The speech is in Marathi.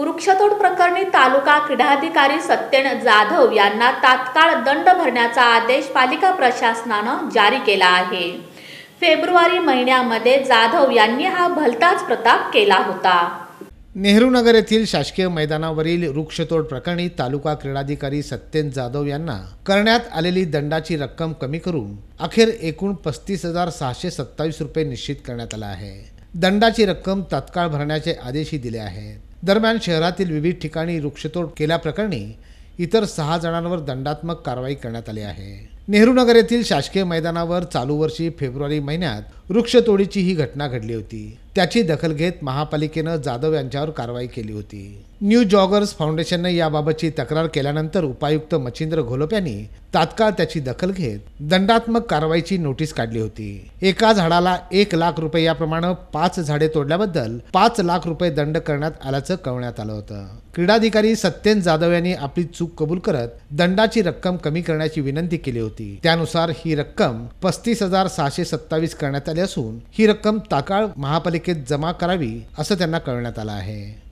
वृक्षतोड प्रकरणी तालुका क्रीडाधिकारी सत्यन जाधव यांना तात्काळ दंड भरण्याचा आदेश पालिका प्रशासनानं जारी केला आहे फेब्रुवारी महिन्यामध्ये जाधव यांनी हा भलताच प्रताप केला होता नेहरू नगर येथील शासकीय मैदानावरील वृक्षतोड प्रकरणी तालुका क्रीडाधिकारी सत्येन जाधव यांना करण्यात आलेली दंडाची रक्कम कमी करून अखेर एकूण पस्तीस हजार सहाशे सत्तावीस रुपये निश्चित करण्यात आला आहे दंडाची रक्कम तात्काळ भरण्याचे आदेशही दिले आहेत दरम्यान शहरातील विविध ठिकाणी वृक्षतोड केल्याप्रकरणी इतर सहा जणांवर दंडात्मक कारवाई करण्यात आली आहे नेहरू नगर येथील शासकीय मैदानावर चालू वर्षी फेब्रुवारी महिन्यात वृक्षतोडीची ही घटना घडली होती त्याची दखल घेत महापालिकेनं जाधव यांच्यावर कारवाई केली होती न्यू जॉगर्स फाउंडेशननं याबाबतची तक्रार केल्यानंतर उपायुक्त मच्छिंद्र घोलप यांनी तात्काळ त्याची दखल घेत दंडात्मक कारवाईची नोटीस काढली होती एका झाडाला एक लाख रुपये याप्रमाणे पाच झाडे तोडल्याबद्दल पाच लाख रुपये दंड करण्यात आल्याचं कळवण्यात आलं होतं क्रीडाधिकारी सत्येन जाधव यांनी आपली चूक कबूल करत दंडाची रक्कम कमी करण्याची विनंती केली होती त्यानुसार ही रक्कम पस्तीस हजार सहाशे सत्तावीस करण्यात लेसून असून ही रक्कम ताकाळ महापालिकेत जमा करावी असं त्यांना कळण्यात आलं आहे